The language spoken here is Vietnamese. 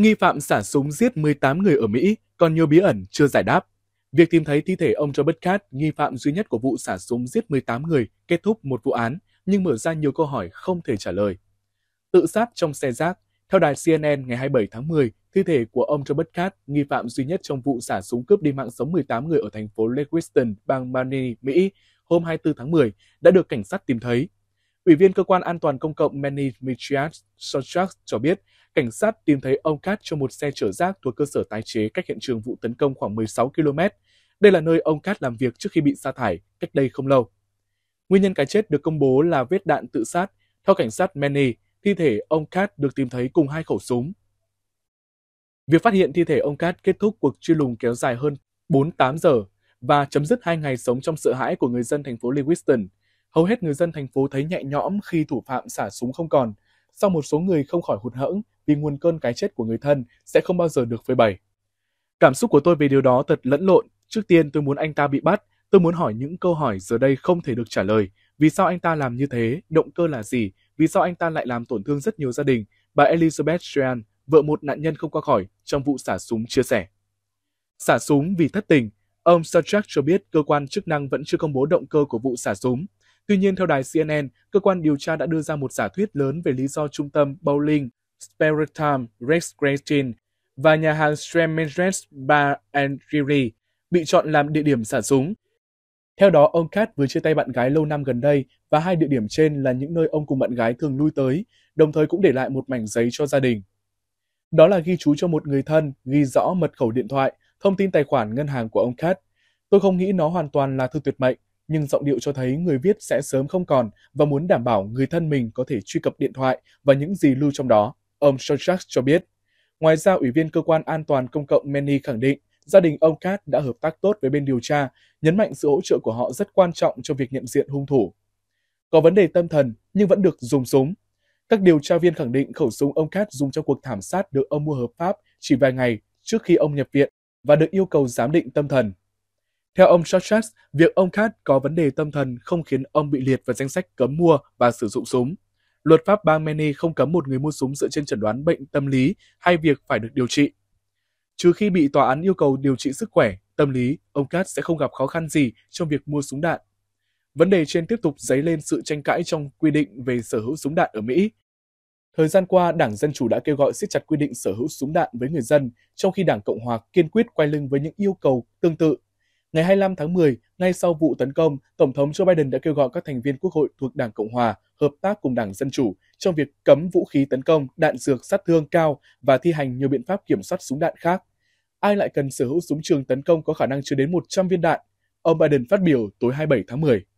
Nghi phạm xả súng giết 18 người ở Mỹ còn nhiều bí ẩn chưa giải đáp. Việc tìm thấy thi thể ông Robert Cat, nghi phạm duy nhất của vụ xả súng giết 18 người, kết thúc một vụ án nhưng mở ra nhiều câu hỏi không thể trả lời. Tự sát trong xe rác Theo đài CNN ngày 27 tháng 10, thi thể của ông Robert Cat, nghi phạm duy nhất trong vụ xả súng cướp đi mạng sống 18 người ở thành phố Lake bang Maine, Mỹ, hôm 24 tháng 10, đã được cảnh sát tìm thấy. Ủy viên Cơ quan An toàn Công cộng Manny Mitriat Sonchak cho biết, cảnh sát tìm thấy ông Kat trong một xe chở rác thuộc cơ sở tái chế cách hiện trường vụ tấn công khoảng 16 km. Đây là nơi ông Kat làm việc trước khi bị sa thải cách đây không lâu. Nguyên nhân cái chết được công bố là vết đạn tự sát. Theo cảnh sát Manny, thi thể ông Kat được tìm thấy cùng hai khẩu súng. Việc phát hiện thi thể ông Kat kết thúc cuộc truy lùng kéo dài hơn 48 giờ và chấm dứt hai ngày sống trong sợ hãi của người dân thành phố Lewiston – Hầu hết người dân thành phố thấy nhẹ nhõm khi thủ phạm xả súng không còn, sau một số người không khỏi hụt hẫng vì nguồn cơn cái chết của người thân sẽ không bao giờ được phơi bày. Cảm xúc của tôi về điều đó thật lẫn lộn. Trước tiên tôi muốn anh ta bị bắt, tôi muốn hỏi những câu hỏi giờ đây không thể được trả lời. Vì sao anh ta làm như thế? Động cơ là gì? Vì sao anh ta lại làm tổn thương rất nhiều gia đình? Bà Elizabeth Sheehan, vợ một nạn nhân không qua khỏi trong vụ xả súng chia sẻ. Xả súng vì thất tình, ông Sajak cho biết cơ quan chức năng vẫn chưa công bố động cơ của vụ xả súng. Tuy nhiên, theo đài CNN, cơ quan điều tra đã đưa ra một giả thuyết lớn về lý do trung tâm bowling Speratam Rex Gretin và nhà hàng Stremendres Bar and Grill bị chọn làm địa điểm xả súng. Theo đó, ông Cat vừa chia tay bạn gái lâu năm gần đây và hai địa điểm trên là những nơi ông cùng bạn gái thường lui tới, đồng thời cũng để lại một mảnh giấy cho gia đình. Đó là ghi chú cho một người thân, ghi rõ mật khẩu điện thoại, thông tin tài khoản ngân hàng của ông Cat. Tôi không nghĩ nó hoàn toàn là thư tuyệt mệnh, nhưng giọng điệu cho thấy người viết sẽ sớm không còn và muốn đảm bảo người thân mình có thể truy cập điện thoại và những gì lưu trong đó, ông Sojak cho biết. Ngoài ra, Ủy viên Cơ quan An toàn Công cộng Manny khẳng định gia đình ông Kat đã hợp tác tốt với bên điều tra, nhấn mạnh sự hỗ trợ của họ rất quan trọng cho việc nhận diện hung thủ. Có vấn đề tâm thần nhưng vẫn được dùng súng. Các điều tra viên khẳng định khẩu súng ông Kat dùng trong cuộc thảm sát được ông mua hợp pháp chỉ vài ngày trước khi ông nhập viện và được yêu cầu giám định tâm thần. Theo ông Shashas, việc ông Kat có vấn đề tâm thần không khiến ông bị liệt vào danh sách cấm mua và sử dụng súng. Luật pháp bang Maine không cấm một người mua súng dựa trên chẩn đoán bệnh tâm lý hay việc phải được điều trị. Trừ khi bị tòa án yêu cầu điều trị sức khỏe, tâm lý, ông Kat sẽ không gặp khó khăn gì trong việc mua súng đạn. Vấn đề trên tiếp tục dấy lên sự tranh cãi trong quy định về sở hữu súng đạn ở Mỹ. Thời gian qua, Đảng Dân Chủ đã kêu gọi siết chặt quy định sở hữu súng đạn với người dân, trong khi Đảng Cộng Hòa kiên quyết quay lưng với những yêu cầu tương tự Ngày 25 tháng 10, ngay sau vụ tấn công, Tổng thống Joe Biden đã kêu gọi các thành viên Quốc hội thuộc Đảng Cộng Hòa hợp tác cùng Đảng Dân Chủ trong việc cấm vũ khí tấn công, đạn dược sát thương cao và thi hành nhiều biện pháp kiểm soát súng đạn khác. Ai lại cần sở hữu súng trường tấn công có khả năng chứa đến 100 viên đạn? Ông Biden phát biểu tối 27 tháng 10.